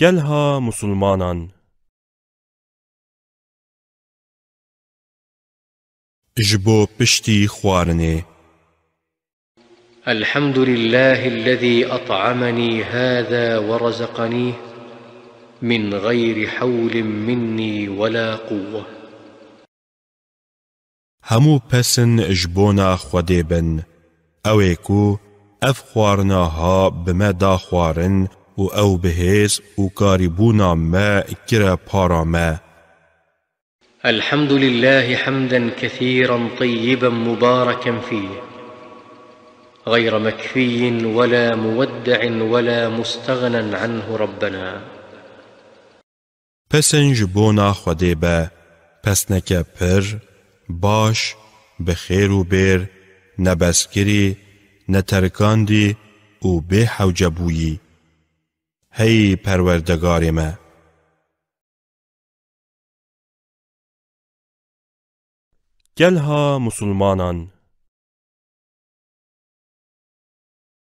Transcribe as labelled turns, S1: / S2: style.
S1: كلها مسلمانا
S2: جبو بشتي خوارني
S3: الحمد لله الذي أطعمني هذا ورزقنيه من غير حول مني ولا قوة
S2: همو پسن جبونا خوديبن اويكو اف خوارناها بمدا خوارن و او بەهێز و ما اكرا کرە ما
S3: الحمد لله حمدا كثيرا طيبا مباركا فيه غير مكفي ولا مودع ولا مستغنى عنه ربنا
S2: پسنج بونا خودی به پسنک پر باش بخير و بير نبسكري نترکاندی و به هی
S1: پروردگار من گلها مسلمانان